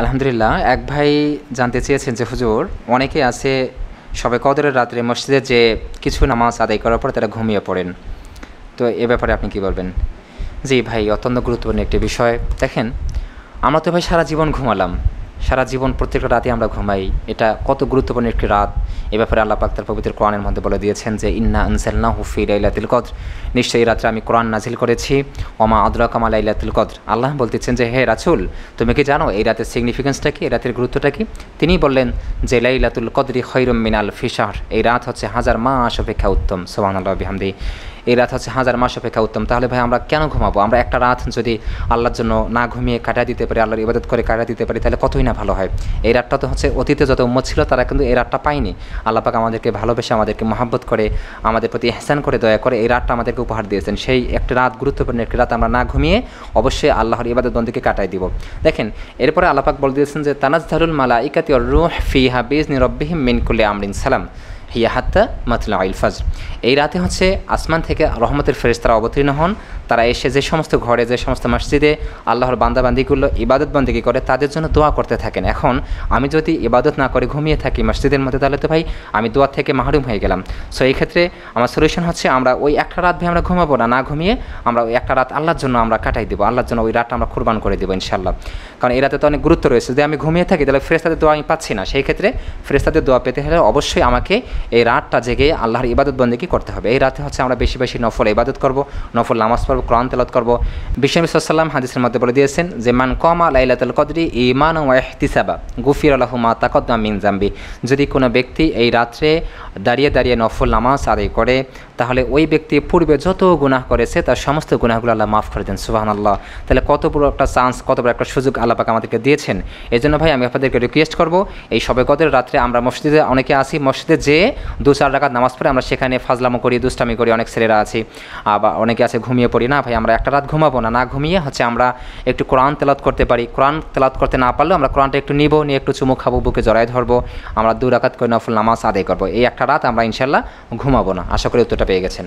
আলহামদুলিল্লাহ এক ভাই জানতে চেয়েছেন যে হুজুর অনেকে আছে সবে কদরের রাত্রে মসজিদে যে কিছু নামাজ আদায় করার পর তারা ঘুমিয়ে পড়েন তো এ ব্যাপারে আপনি কি বলবেন জি ভাই অত্যন্ত গুরুত্বপূর্ণ একটি বিষয় দেখেন আমরা তো ভাই সারা জীবন ঘুমালাম সারা জীবন প্রত্যেকটা রাতে আমরা ঘুমাই এটা কত গুরুত্বপূর্ণ একটি রাত এ ব্যাপারে আল্লাহ পাক্তার পবিত্র কোরআনের মধ্যে বলে দিয়েছেন যে ইন্না না হুফির লাইলাতুল কদর নিশ্চয়ই এই রাত্রে আমি কোরআন নাজিল করেছি ওমা আদরা কামা লাইলাতুল কদর আল্লাহ বলতেছেন যে হে রাছুল তুমি কি জানো এই রাতের সিগনিফিকেন্সটা কি এই রাতের গুরুত্বটা কি তিনি বললেন যে লাইলাতুল কদরি খৈরম মিনাল ফিশার এই রাত হচ্ছে হাজার মাস অপেক্ষা উত্তম সোহান আল্লাহ বিহামদি এই রাত হচ্ছে হাজার মাস অপেক্ষা উত্তম তাহলে ভাই আমরা কেন ঘুমাবো আমরা একটা রাত যদি আল্লাহর জন্য না ঘুমিয়ে কাটা দিতে পারি আল্লাহর ইবাদত করে কাটা দিতে পারি তাহলে কতই না ভালো হয় এই রাতটা তো হচ্ছে অতীতে যত উম্মত ছিল তারা কিন্তু এই রাতটা পায়নি আল্লাপাক আমাদেরকে ভালোবেসে আমাদেরকে মহাব্বত করে আমাদের প্রতি এহসান করে দয়া করে এই রাতটা আমাদেরকে উপহার দিয়েছেন সেই একটা রাত গুরুত্বপূর্ণ একটি রাত আমরা না ঘুমিয়ে অবশ্যই আল্লাহর ইবাদত বন্দীকে কাটাই দিব দেখেন এরপরে আল্লাপাক বলে দিয়েছেন যে তানাজ ধারুল মালা ইকাতি রুহ ফি হাবিজ নিরব্বিহিম মিনকুল্লি আমরিন সালাম হিয়া হাত্তা মাতলা আইল ফাজ এই রাতে হচ্ছে আসমান থেকে রহমতের ফেরেস্তারা অবতীর্ণ হন তারা এসে যে সমস্ত ঘরে যে সমস্ত মসজিদে আল্লাহর বান্দাবান্দিগুলো ইবাদত বান্দিকে করে তাদের জন্য দোয়া করতে থাকেন এখন আমি যদি ইবাদত না করে ঘুমিয়ে থাকি মসজিদের মধ্যে তাহলে তো ভাই আমি দোয়ার থেকে মাহরুম হয়ে গেলাম সো এই ক্ষেত্রে আমার সলিউশন হচ্ছে আমরা ওই একটা রাত ভাই আমরা ঘুমাবো না না ঘুমিয়ে আমরা ওই একটা রাত আল্লাহর জন্য আমরা কাটাই দেবো আল্লাহর জন্য ওই রাতটা আমরা কোরবান করে দেবো ইনশাল্লাহ কারণ এই রাতে তো অনেক গুরুত্ব রয়েছে যদি আমি ঘুমিয়ে থাকি তাহলে ফ্রেস্তাদের দোয়া আমি পাচ্ছি না সেই ক্ষেত্রে ফ্রেস্তাদের দোয়া পেতে হলে অবশ্যই আমাকে এই রাতটা জেগে আল্লাহর ইবাদত বন্দীকে করতে হবে এই রাতে হচ্ছে আমরা বেশি বেশি নফল ইবাদত করব নফল নামাজ পড়ব ক্রান তেলত করব সাল্লাম হাদিসের মধ্যে বলে দিয়েছেন যে মান কমা লাইলাতুল কদরি ইমান ও এহতিসাবা গুফির মা তাকদ্দা মিন জাম্বি যদি কোনো ব্যক্তি এই রাত্রে দাঁড়িয়ে দাঁড়িয়ে নফল নামাজ আদায় করে তাহলে ওই ব্যক্তি পূর্বে যত গুনাহ করেছে তার সমস্ত গুনাহগুলো আল্লাহ মাফ করে দেন সুবাহ আল্লাহ তাহলে কত বড় একটা চান্স কত বড় একটা সুযোগ আল্লাহ পাক আমাদেরকে দিয়েছেন এই জন্য ভাই আমি আপনাদেরকে রিকোয়েস্ট করব এই সবে কদের রাত্রে আমরা মসজিদে অনেকে আসি মসজিদে যেয়ে দু চার রাখাত নামাজ পড়ে আমরা সেখানে ফাজলামো করি দুষ্টামি করি অনেক ছেলেরা আছি আবার অনেকে আছে ঘুমিয়ে পড়ি না ভাই আমরা একটা রাত ঘুমাবো না না ঘুমিয়ে হচ্ছে আমরা একটু কোরআন তেলাত করতে পারি কোরআন তেলাত করতে না পারলেও আমরা কোরআনটা একটু নিব নিয়ে একটু চুমু খাবো বুকে জড়াই ধরবো আমরা দু রাখাত করে নফল নামাজ আদায় করবো এই একটা রাত আমরা ইনশাল্লাহ ঘুমাবো না আশা করি উত্তরটা পেয়ে গেছেন